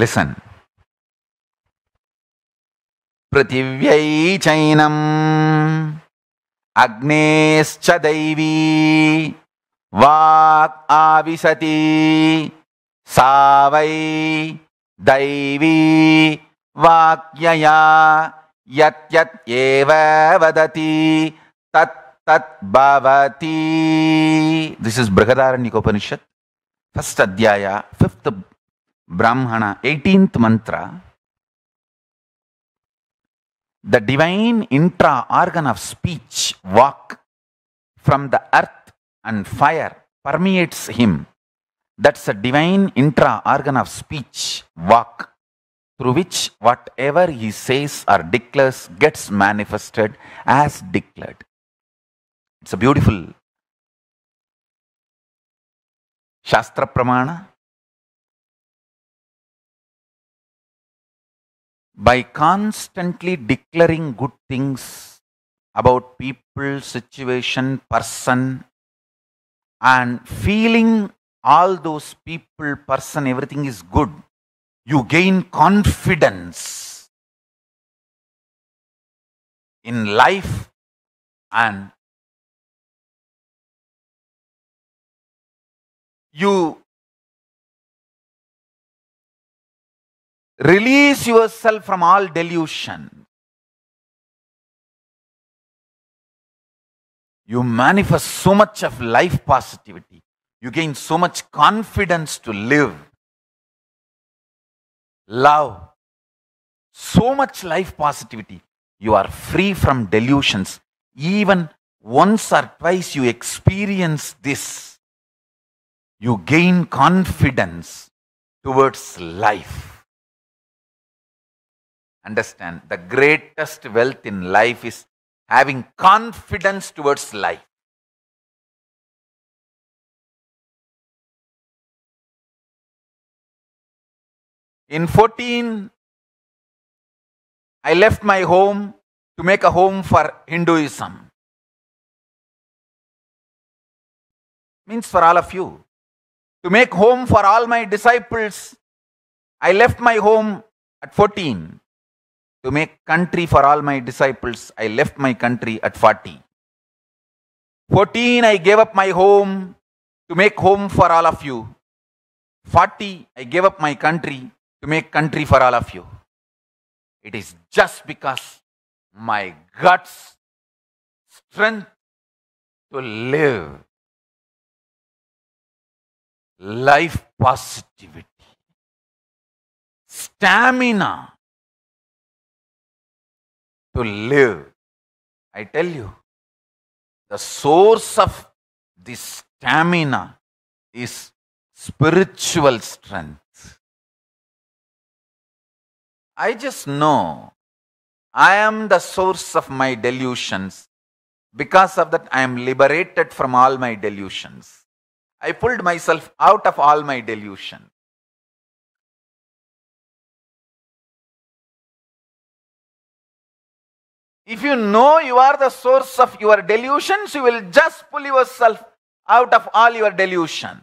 Listen పృథివ్యై చైనం అగ్నేశ్చ దైవీ walk ఆవిశతి సావై దైవీ వాక్యయాదతి యత్యత్యేవ దిస్ ఇస్ బృహదారణ్యకోపనిషత్ ఫస్ట్ అధ్యాయ fifth Brahmana, 18th mantra, the divine intra organ of speech, walk from the earth and fire permeates him. That's the divine intra organ of speech, walk, through which whatever he says or declares gets manifested as declared. It's a beautiful Shastra Pramana by constantly declaring good things about people, situation, person, and feeling all those people, person, everything is good, you gain confidence in life and you Release yourself from all delusion. You manifest so much of life positivity. You gain so much confidence to live. Love. So much life positivity. You are free from delusions. Even once or twice you experience this, you gain confidence towards life understand the greatest wealth in life is having confidence towards life. In 14, I left my home to make a home for Hinduism. Means for all of you. To make home for all my disciples, I left my home at 14 to make country for all my disciples, I left my country at 40. 14, I gave up my home to make home for all of you. 40, I gave up my country to make country for all of you. It is just because my guts, strength to live life positivity, stamina to live. I tell you, the source of this stamina is spiritual strength. I just know I am the source of my delusions. Because of that, I am liberated from all my delusions. I pulled myself out of all my delusions. If you know you are the source of your delusions, you will just pull yourself out of all your delusion.